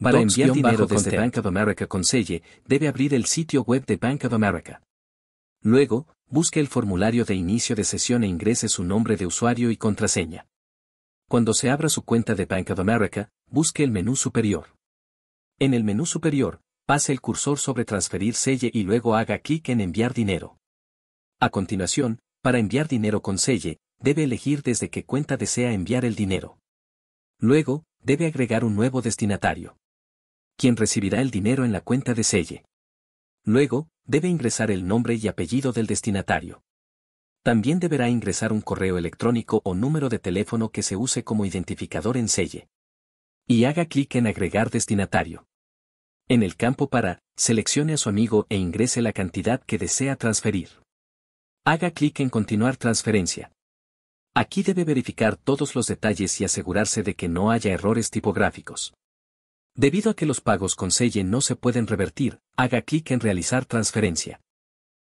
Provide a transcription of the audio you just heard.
Para enviar dinero desde Bank of America con Selle, debe abrir el sitio web de Bank of America. Luego, busque el formulario de inicio de sesión e ingrese su nombre de usuario y contraseña. Cuando se abra su cuenta de Bank of America, busque el menú superior. En el menú superior, pase el cursor sobre transferir Selle y luego haga clic en enviar dinero. A continuación, para enviar dinero con Selle, debe elegir desde qué cuenta desea enviar el dinero. Luego, debe agregar un nuevo destinatario quien recibirá el dinero en la cuenta de Selle. Luego, debe ingresar el nombre y apellido del destinatario. También deberá ingresar un correo electrónico o número de teléfono que se use como identificador en Selle. Y haga clic en Agregar destinatario. En el campo para, seleccione a su amigo e ingrese la cantidad que desea transferir. Haga clic en Continuar transferencia. Aquí debe verificar todos los detalles y asegurarse de que no haya errores tipográficos. Debido a que los pagos con Selle no se pueden revertir, haga clic en Realizar transferencia.